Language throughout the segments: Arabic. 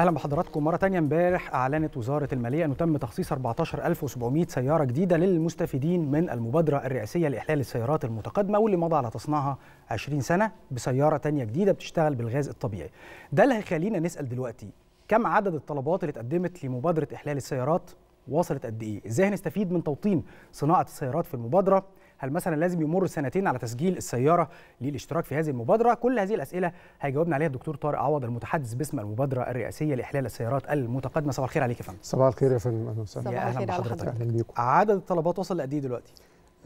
اهلا بحضراتكم مره ثانيه امبارح اعلنت وزاره الماليه انه تم تخصيص 14700 سياره جديده للمستفيدين من المبادره الرئاسيه لاحلال السيارات المتقدمه واللي مضى على تصنيعها 20 سنه بسياره ثانيه جديده بتشتغل بالغاز الطبيعي ده اللي هيخلينا نسال دلوقتي كم عدد الطلبات اللي اتقدمت لمبادره احلال السيارات وصلت قد ايه ازاي هنستفيد من توطين صناعه السيارات في المبادره هل مثلا لازم يمر سنتين على تسجيل السياره للاشتراك في هذه المبادره كل هذه الاسئله هيجاوبنا عليها الدكتور طارق عوض المتحدث باسم المبادره الرئاسيه لاحلال السيارات المتقدمه صباح الخير عليك يا فندم صباح الخير يا فندم اهلا وسهلا يا اهلا بحضرتك عدد الطلبات وصل لقد ايه دلوقتي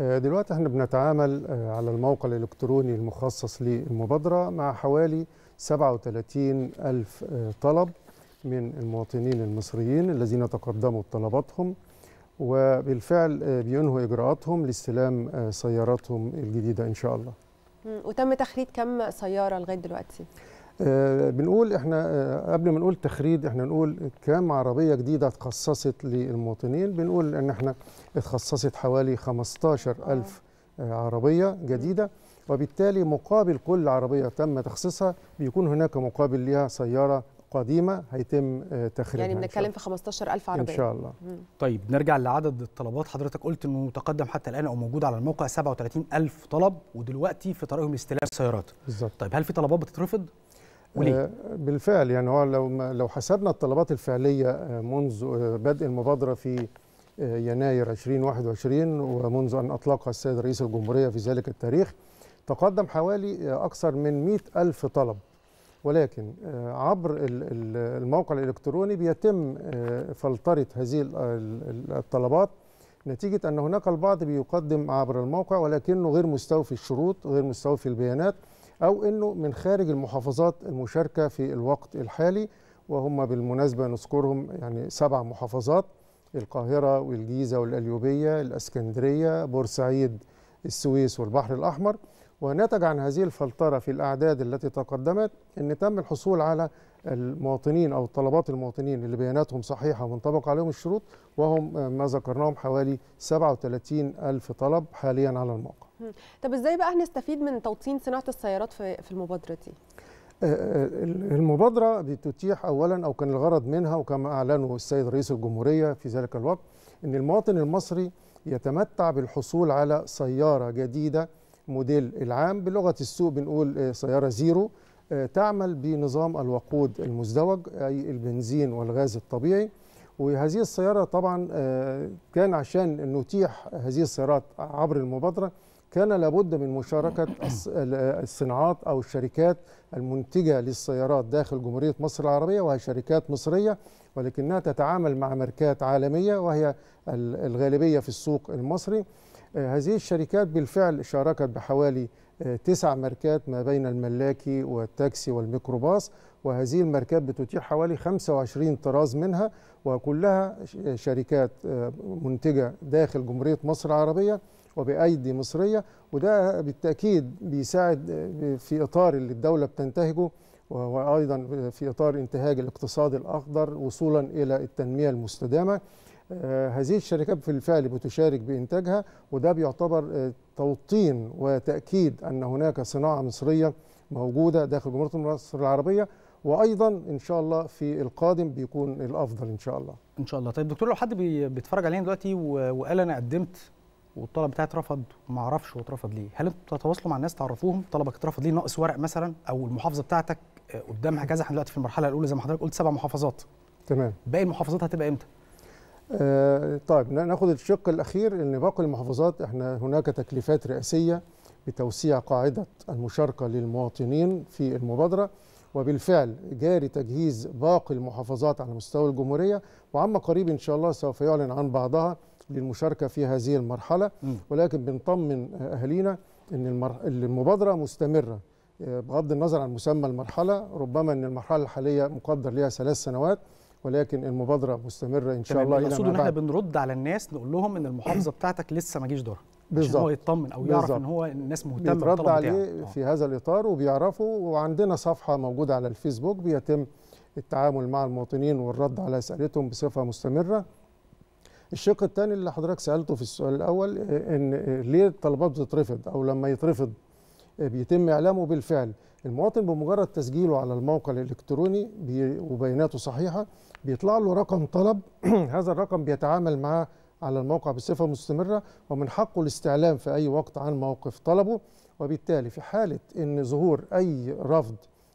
آه، دلوقتي احنا بنتعامل آه، على الموقع الالكتروني المخصص للمبادره مع حوالي 37 ألف آه، طلب من المواطنين المصريين الذين تقدموا طلباتهم وبالفعل آه، بينهوا إجراءاتهم لاستلام آه، سياراتهم الجديدة إن شاء الله وتم تخريج كم سيارة لغاية دلوقتي؟ آه، بنقول احنا قبل ما نقول تخريج احنا نقول كم عربيه جديده اتخصصت للمواطنين بنقول ان احنا اتخصصت حوالي 15000 عربيه جديده وبالتالي مقابل كل عربيه تم تخصيصها بيكون هناك مقابل لها سياره قديمه هيتم آه، تخريجها يعني بنتكلم في 15000 عربيه ان شاء الله مم. طيب نرجع لعدد الطلبات حضرتك قلت انه متقدم حتى الان او موجود على الموقع 37000 طلب ودلوقتي في طريقهم استلام السيارات بالظبط طيب هل في طلبات بتترفض آه، وليه؟ بالفعل يعني هو لو لو حسبنا الطلبات الفعليه آه، منذ بدء المبادره في يناير 2021 ومنذ ان اطلقها السيد رئيس الجمهوريه في ذلك التاريخ تقدم حوالي اكثر من 100 الف طلب ولكن آه، عبر الموقع الإلكتروني بيتم آه، فلترة هذه الطلبات نتيجة أن هناك البعض بيقدم عبر الموقع ولكنه غير مستوفي الشروط غير مستوفي البيانات أو أنه من خارج المحافظات المشاركة في الوقت الحالي وهم بالمناسبة نذكرهم يعني سبع محافظات القاهرة والجيزة والأليوبية الأسكندرية بورسعيد السويس والبحر الأحمر ونتج عن هذه الفلترة في الأعداد التي تقدمت أن تم الحصول على المواطنين أو طلبات المواطنين اللي بياناتهم صحيحة ومنطبق عليهم الشروط وهم ما ذكرناهم حوالي 37 ألف طلب حاليا على الموقع طب إزاي بقى هنستفيد من توطين صناعة السيارات في المبادرة دي؟ آه، آه، المبادرة بتتيح أولا أو كان الغرض منها وكما أعلنه السيد رئيس الجمهورية في ذلك الوقت أن المواطن المصري يتمتع بالحصول على سيارة جديدة موديل العام بلغة السوق بنقول آه، سيارة زيرو آه، تعمل بنظام الوقود المزدوج أي البنزين والغاز الطبيعي وهذه السيارة طبعا آه، كان عشان نتيح هذه السيارات عبر المبادرة كان لابد من مشاركة الصناعات أو الشركات المنتجة للسيارات داخل جمهورية مصر العربية وهي شركات مصرية ولكنها تتعامل مع ماركات عالمية وهي الغالبية في السوق المصري هذه الشركات بالفعل شاركت بحوالي آه، تسع ماركات ما بين الملاكي والتاكسي والميكروباص وهذه الماركات بتتيح حوالي 25 طراز منها وكلها شركات آه، منتجة داخل جمهورية مصر العربية وبأيدي مصرية وده بالتأكيد بيساعد آه، في إطار اللي الدولة بتنتهجه وأيضا في إطار انتهاج الاقتصاد الأخضر وصولا إلى التنمية المستدامة آه، هذه الشركات في الفعل بتشارك بإنتاجها وده بيعتبر آه، توطين وتأكيد أن هناك صناعة مصرية موجودة داخل جمهورية مصر العربية وايضا ان شاء الله في القادم بيكون الافضل ان شاء الله ان شاء الله طيب دكتور لو حد بيتفرج علينا دلوقتي وقال انا قدمت والطلب بتاعي اترفض ما اعرفش هو اترفض ليه هل انتوا بتتواصلوا مع الناس تعرفوهم طلبك اترفض ليه ناقص ورق مثلا او المحافظه بتاعتك آه، قدامها كذا احنا دلوقتي في المرحله الاولى زي ما حضرتك قلت سبع محافظات تمام باقي المحافظات هتبقى امتى آه طيب ناخد الشق الاخير ان باقي المحافظات احنا هناك تكليفات رئاسيه بتوسيع قاعده المشاركه للمواطنين في المبادره وبالفعل جاري تجهيز باقي المحافظات على مستوى الجمهوريه وعما قريب ان شاء الله سوف يعلن عن بعضها للمشاركه في هذه المرحله ولكن بنطمن اهالينا ان المبادره مستمره آه، بغض النظر عن مسمى المرحله ربما ان المرحله الحاليه مقدر لها ثلاث سنوات ولكن المبادره مستمره ان شاء الله يعني المقصود ان احنا بنرد على الناس نقول لهم ان المحافظه بتاعتك لسه ما جيش دورها بالظبط هو يطمن او يعرف بالزبط. ان هو الناس مهتمه بيترد عليه بتاعه. في هذا الاطار وبيعرفوا وعندنا صفحه موجوده على الفيسبوك بيتم التعامل مع المواطنين والرد على اسئلتهم بصفه مستمره الشق الثاني اللي حضرتك سالته في السؤال الاول ان ليه الطلبات بتترفض او لما يترفض بيتم اعلامه بالفعل المواطن بمجرد تسجيله على الموقع الالكتروني وبياناته صحيحه بيطلع له رقم طلب هذا الرقم بيتعامل معاه على الموقع بصفه مستمره ومن حقه الاستعلام في اي وقت عن موقف طلبه وبالتالي في حاله ان ظهور اي رفض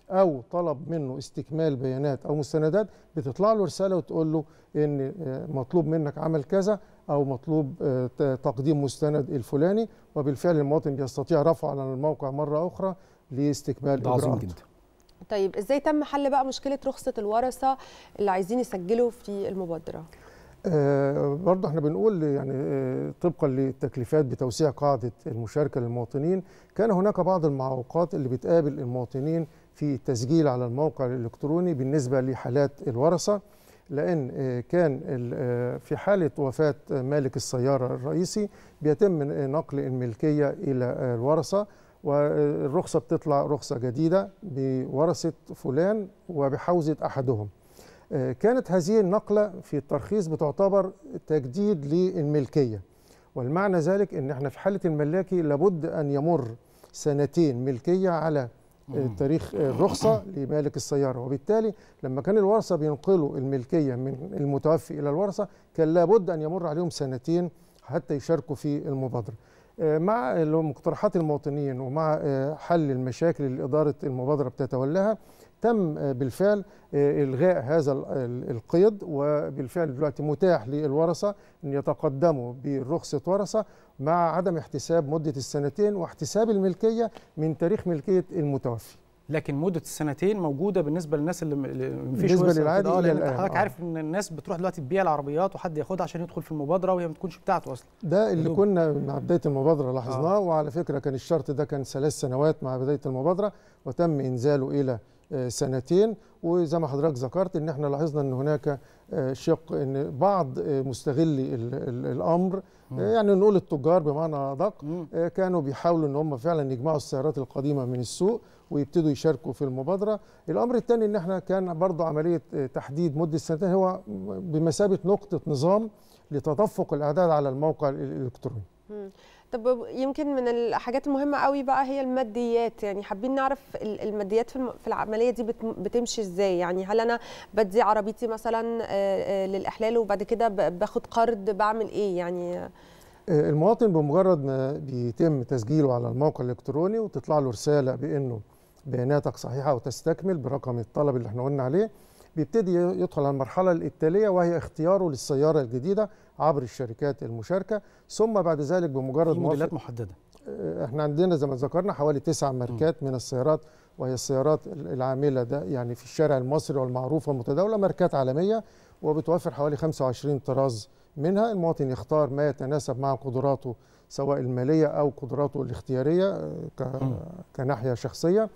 او طلب منه استكمال بيانات او مستندات بتطلع له رساله وتقول له ان آه، مطلوب منك عمل كذا او مطلوب آه، تقديم مستند الفلاني وبالفعل المواطن بيستطيع رفعه على الموقع مره اخرى لاستكمال ده عظيم جدا طيب ازاي تم حل بقى مشكله رخصه الورثه اللي عايزين يسجلوا في المبادره آه برضه احنا بنقول يعني آه طبقا للتكليفات بتوسيع قاعده المشاركه للمواطنين كان هناك بعض المعوقات اللي بتقابل المواطنين في التسجيل على الموقع الالكتروني بالنسبه لحالات الورثه لان آه كان آه، في حاله وفاه مالك السياره الرئيسي بيتم آه، نقل الملكيه الى آه، الورثه والرخصة بتطلع رخصة جديدة بورثة فلان وبحوزة أحدهم آه، كانت هذه النقلة في الترخيص بتعتبر تجديد للملكية والمعنى ذلك أن احنا في حالة الملاكي لابد أن يمر سنتين ملكية على آه، تاريخ الرخصة آه، لمالك السيارة وبالتالي لما كان الورثة بينقلوا الملكية من المتوفي إلى الورثة كان لابد أن يمر عليهم سنتين حتى يشاركوا في المبادرة مع مقترحات المواطنين ومع آه، حل المشاكل اللي إدارة المبادرة بتتولاها تم آه، بالفعل آه، إلغاء هذا القيد وبالفعل دلوقتي متاح للورثة أن يتقدموا برخصة ورثة مع عدم احتساب مدة السنتين واحتساب الملكية من تاريخ ملكية المتوفي لكن مده السنتين موجوده بالنسبه للناس اللي مفيش بالنسبه للعادي اه يعني حضرتك آه. عارف ان الناس بتروح دلوقتي تبيع العربيات وحد ياخدها عشان يدخل في المبادره وهي ما تكونش بتاعته اصلا ده اللي كنا مع بدايه المبادره لاحظناه آه. وعلى فكره كان الشرط ده كان ثلاث سنوات مع بدايه المبادره وتم انزاله الى سنتين وزي ما حضرتك ذكرت ان احنا لاحظنا ان هناك آه، شق ان بعض آه، مستغلي الامر آه، يعني نقول التجار بمعنى ادق كانوا بيحاولوا ان هم فعلا يجمعوا السيارات القديمه من السوق ويبتدوا يشاركوا في المبادره الامر الثاني ان احنا كان برضه عمليه تحديد مده سنتين هو بمثابه نقطه نظام لتدفق الاعداد على الموقع الالكتروني طب يمكن من الحاجات المهمه قوي بقى هي الماديات يعني حابين نعرف الماديات في العمليه دي بتمشي ازاي يعني هل انا بدي عربيتي مثلا آه، آه، للاحلال وبعد كده باخد قرض بعمل ايه يعني آه، المواطن بمجرد ما بيتم تسجيله على الموقع الالكتروني وتطلع له رساله بانه بياناتك صحيحه وتستكمل برقم الطلب اللي احنا قلنا عليه بيبتدي يدخل على المرحله التاليه وهي اختياره للسياره الجديده عبر الشركات المشاركه ثم بعد ذلك بمجرد في موديلات محدده آه، احنا عندنا زي ما ذكرنا حوالي تسع ماركات من السيارات وهي السيارات العامله ده يعني في الشارع المصري والمعروفه المتداوله ماركات عالميه وبتوفر حوالي 25 طراز منها المواطن يختار ما يتناسب مع قدراته سواء الماليه او قدراته الاختياريه آه، كناحيه شخصيه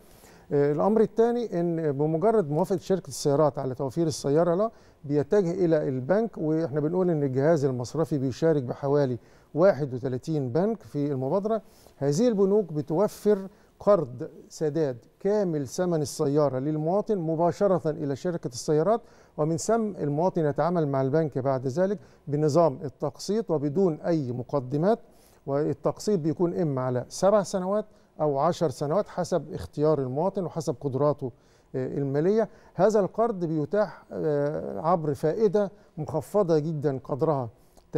الامر الثاني ان بمجرد موافقه شركه السيارات على توفير السياره له بيتجه الى البنك واحنا بنقول ان الجهاز المصرفي بيشارك بحوالي 31 بنك في المبادره هذه البنوك بتوفر قرض سداد كامل ثمن السياره للمواطن مباشره الى شركه السيارات ومن ثم المواطن يتعامل مع البنك بعد ذلك بنظام التقسيط وبدون اي مقدمات والتقسيط بيكون اما على سبع سنوات أو عشر سنوات حسب اختيار المواطن وحسب قدراته آه، المالية هذا القرض بيتاح آه، عبر فائدة مخفضة جدا قدرها 3%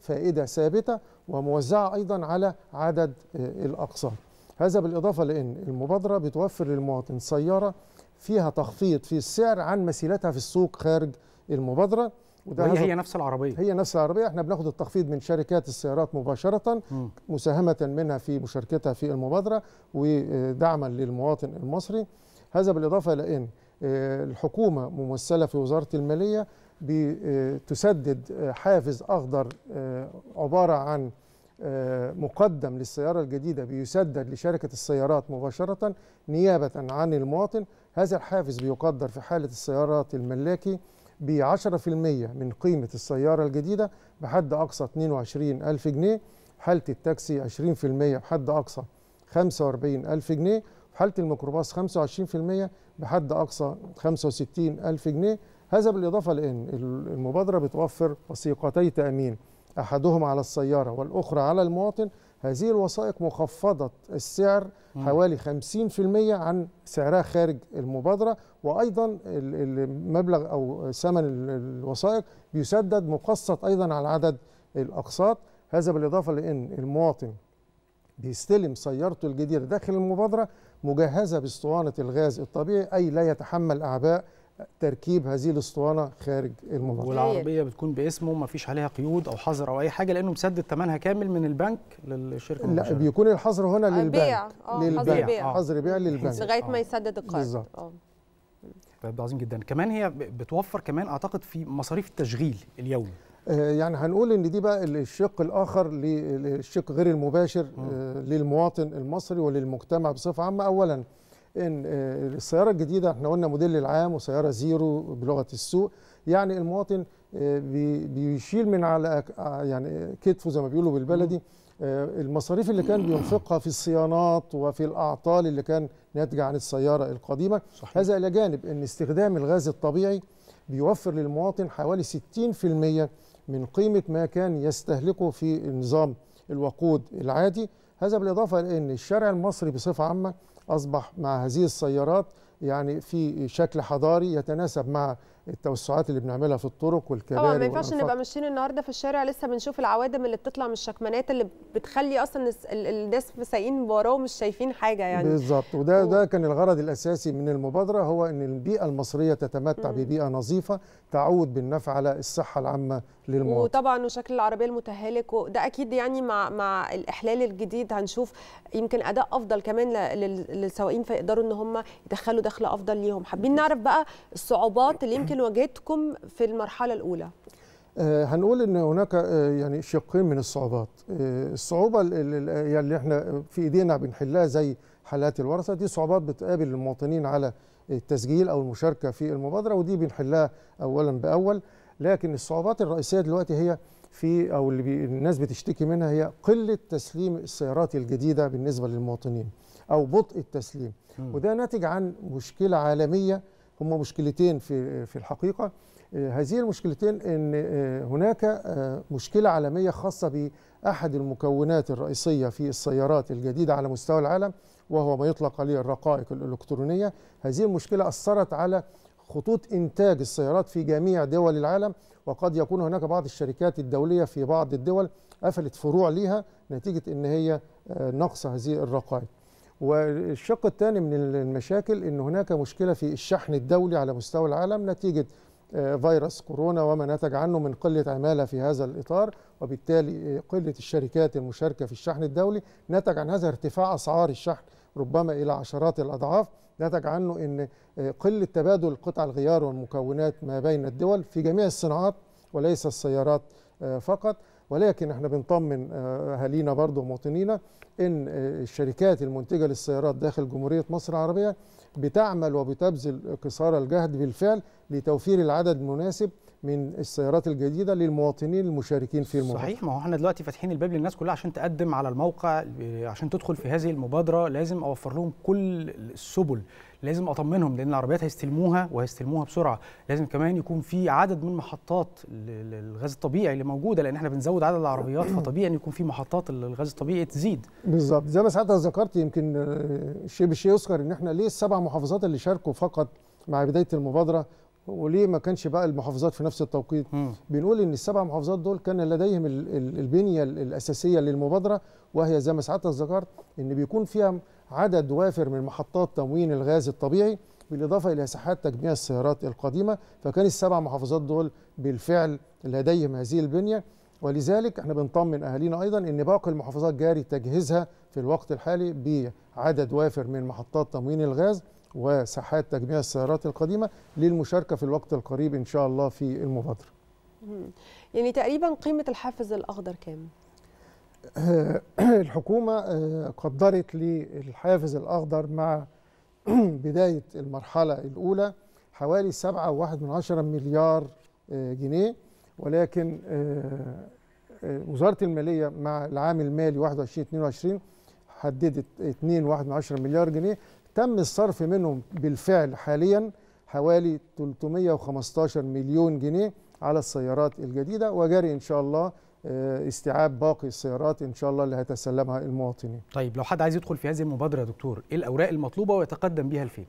فائدة ثابتة وموزعة أيضا على عدد آه، الأقساط هذا بالإضافة لأن المبادرة بتوفر للمواطن سيارة فيها تخفيض في السعر عن مسيلتها في السوق خارج المبادرة وده وهي هي نفس العربيه هي نفس العربيه احنا بناخد التخفيض من شركات السيارات مباشره م. مساهمه منها في مشاركتها في المبادره ودعما للمواطن المصري هذا بالاضافه الى ان آه، الحكومه ممثله في وزاره الماليه بتسدد آه، آه، حافز اخضر عباره عن مقدم للسيارة الجديدة بيسدد لشركة السيارات مباشرة نيابة عن المواطن هذا الحافز بيقدر في حالة السيارات الملاكي ب 10% من قيمة السيارة الجديدة بحد أقصى 22 ألف جنيه حالة التاكسي 20% بحد أقصى 45 ألف جنيه حالة الميكروباص 25% بحد أقصى 65 ألف جنيه هذا بالإضافة لأن المبادرة بتوفر وثيقتي تأمين أحدهم على السيارة والأخرى على المواطن هذه الوثائق مخفضة السعر حوالي 50% عن سعرها خارج المبادرة وأيضا المبلغ أو ثمن الوثائق بيسدد مقسط أيضا على عدد الأقساط هذا بالإضافة لأن المواطن بيستلم سيارته الجديدة داخل المبادرة مجهزة باسطوانة الغاز الطبيعي أي لا يتحمل أعباء تركيب هذه الاسطوانه خارج المباراه والعربيه بتكون باسمه ما فيش عليها قيود او حظر او اي حاجه لانه مسدد ثمنها كامل من البنك للشركه لا مباشرة. بيكون الحظر هنا آه، للبنك للبيع آه، آه. حظر بيع للبنك لغايه ما يسدد القرض بالظبط طيب عظيم جدا كمان هي بتوفر كمان اعتقد في مصاريف التشغيل اليومي يعني هنقول ان دي بقى الشق الاخر للشق غير المباشر للمواطن المصري وللمجتمع بصفه عامه اولا ان آه، السياره الجديده احنا قلنا موديل العام وسياره زيرو بلغه السوق يعني المواطن آه، بيشيل من على آه، يعني كتفه زي ما بيقولوا بالبلدي المصاريف اللي كان بينفقها في الصيانات وفي الاعطال اللي كان ناتجه عن السياره القديمه صحيح. هذا الى جانب ان استخدام الغاز الطبيعي بيوفر للمواطن حوالي 60% من قيمه ما كان يستهلكه في نظام الوقود العادي هذا بالاضافه لان الشارع المصري بصفه عامه أصبح مع هذه السيارات يعني في شكل حضاري يتناسب مع التوسعات اللي بنعملها في الطرق والكباري طبعا ما ينفعش نبقى ماشيين النهارده في الشارع لسه بنشوف العوادم اللي بتطلع من الشكمانات اللي بتخلي اصلا الناس سايقين وراه مش شايفين حاجه يعني بالظبط وده و... ده كان الغرض الاساسي من المبادره هو ان البيئه المصريه تتمتع ببيئه نظيفه تعود بالنفع على الصحه العامه للمواطن وطبعا وشكل العربيه المتهالك وده اكيد يعني مع مع الاحلال الجديد هنشوف يمكن اداء افضل كمان للسواقين فيقدروا ان هم يدخلوا دخل افضل ليهم حابين نعرف بقى الصعوبات اللي يمكن يمكن واجهتكم في المرحله الاولى آه، هنقول ان هناك آه، يعني شقين من الصعوبات آه، الصعوبه يعني اللي احنا في ايدينا بنحلها زي حالات الورثه دي صعوبات بتقابل المواطنين على التسجيل او المشاركه في المبادره ودي بنحلها اولا باول لكن الصعوبات الرئيسيه دلوقتي هي في او اللي الناس بتشتكي منها هي قله تسليم السيارات الجديده بالنسبه للمواطنين او بطء التسليم وده ناتج عن مشكله عالميه هما مشكلتين في في الحقيقه آه، هذه المشكلتين ان آه، هناك آه، مشكله عالميه خاصه باحد المكونات الرئيسيه في السيارات الجديده على مستوى العالم وهو ما يطلق عليه الرقائق الالكترونيه هذه المشكله اثرت على خطوط انتاج السيارات في جميع دول العالم وقد يكون هناك بعض الشركات الدوليه في بعض الدول قفلت فروع ليها نتيجه ان هي نقص هذه الرقائق والشق الثاني من المشاكل ان هناك مشكله في الشحن الدولي على مستوى العالم نتيجه آه، فيروس كورونا وما نتج عنه من قلة عمالة في هذا الإطار وبالتالي آه، قلة الشركات المشاركة في الشحن الدولي نتج عن هذا ارتفاع أسعار الشحن ربما إلى عشرات الأضعاف نتج عنه أن آه، قلة تبادل قطع الغيار والمكونات ما بين الدول في جميع الصناعات وليس السيارات فقط ولكن احنا بنطمن آه، اهالينا برضه ومواطنينا ان آه، الشركات المنتجه للسيارات داخل جمهوريه مصر العربيه بتعمل وبتبذل قصارى الجهد بالفعل لتوفير العدد المناسب من السيارات الجديده للمواطنين المشاركين في المبادره. صحيح ما هو احنا دلوقتي فاتحين الباب للناس كلها عشان تقدم على الموقع عشان تدخل في هذه المبادره لازم اوفر لهم كل السبل لازم اطمنهم لان العربيات هيستلموها وهيستلموها بسرعه لازم كمان يكون في عدد من محطات الغاز الطبيعي اللي موجوده لان احنا بنزود عدد العربيات فطبيعي ان يكون في محطات الغاز الطبيعي تزيد بالظبط زي ما ساعتها ذكرت يمكن آه، شيء بشيء يذكر ان احنا ليه السبع محافظات اللي شاركوا فقط مع بدايه المبادره وليه ما كانش بقى المحافظات في نفس التوقيت م. بنقول ان السبع محافظات دول كان لديهم البنيه الاساسيه للمبادره وهي زي ما سعادتك ذكرت ان بيكون فيها عدد وافر من محطات تموين الغاز الطبيعي بالاضافه الى ساحات تجميع السيارات القديمه فكان السبع محافظات دول بالفعل لديهم هذه البنيه ولذلك احنا بنطمن اهالينا ايضا ان باقي المحافظات جاري تجهيزها في الوقت الحالي بعدد وافر من محطات تموين الغاز وساحات تجميع السيارات القديمة للمشاركة في الوقت القريب إن شاء الله في المبادرة يعني تقريبا قيمة الحافز الأخضر كام؟ الحكومة آه، قدرت للحافز الأخضر مع بداية المرحلة الأولى حوالي 7.1 مليار آه، جنيه ولكن آه، وزارة المالية مع العام المالي 21 22 حددت 2.1 مليار جنيه تم الصرف منهم بالفعل حاليا حوالي 315 مليون جنيه على السيارات الجديدة وجري إن شاء الله آه، استيعاب باقي السيارات إن شاء الله اللي هيتسلمها المواطنين طيب لو حد عايز يدخل في هذه المبادرة يا دكتور إيه الأوراق المطلوبة ويتقدم بها لفين؟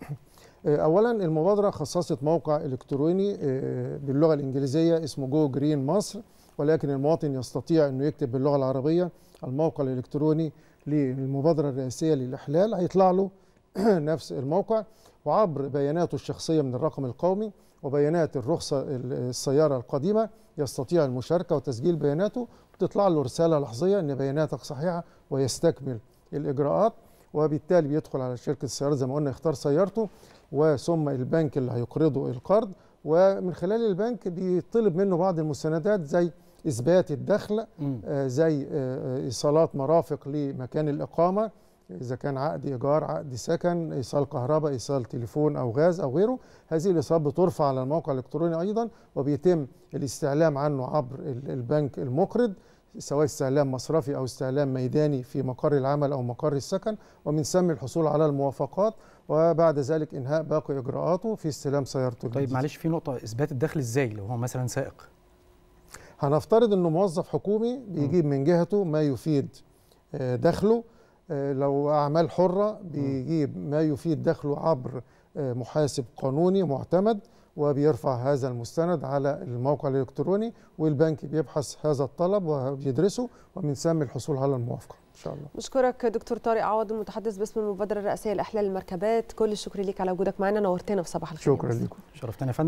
آه، اولا المبادره خصصت موقع الكتروني آه، باللغه الانجليزيه اسمه جو جرين مصر ولكن المواطن يستطيع انه يكتب باللغه العربيه الموقع الالكتروني للمبادره الرئاسيه للاحلال هيطلع له نفس الموقع وعبر بياناته الشخصية من الرقم القومي وبيانات الرخصة السيارة القديمة يستطيع المشاركة وتسجيل بياناته وتطلع له رسالة لحظية أن بياناتك صحيحة ويستكمل الإجراءات وبالتالي بيدخل على شركة السيارات زي ما قلنا يختار سيارته وثم البنك اللي هيقرضه القرض ومن خلال البنك بيطلب منه بعض المستندات زي إثبات الدخل آه، زي آه، آه، إيصالات مرافق لمكان الإقامة إذا كان عقد إيجار عقد سكن إيصال كهرباء إيصال تليفون أو غاز أو غيره هذه الإيصالات بترفع على الموقع الإلكتروني أيضا وبيتم الاستعلام عنه عبر البنك المقرض سواء استعلام مصرفي أو استعلام ميداني في مقر العمل أو مقر السكن ومن ثم الحصول على الموافقات وبعد ذلك إنهاء باقي إجراءاته في استلام سيارته طيب معلش في نقطة إثبات الدخل إزاي لو هو مثلا سائق هنفترض أنه موظف حكومي بيجيب من جهته ما يفيد آه، دخله آه، لو أعمال حرة بيجيب ما يفيد دخله عبر آه، محاسب قانوني معتمد وبيرفع هذا المستند على الموقع الإلكتروني والبنك بيبحث هذا الطلب وبيدرسه ومن ثم الحصول على الموافقة إن شاء الله بشكرك دكتور طارق عوض المتحدث باسم المبادرة الرئاسية لإحلال المركبات كل الشكر ليك على وجودك معنا نورتنا في صباح الخير شكرا لكم شرفتنا يا فندم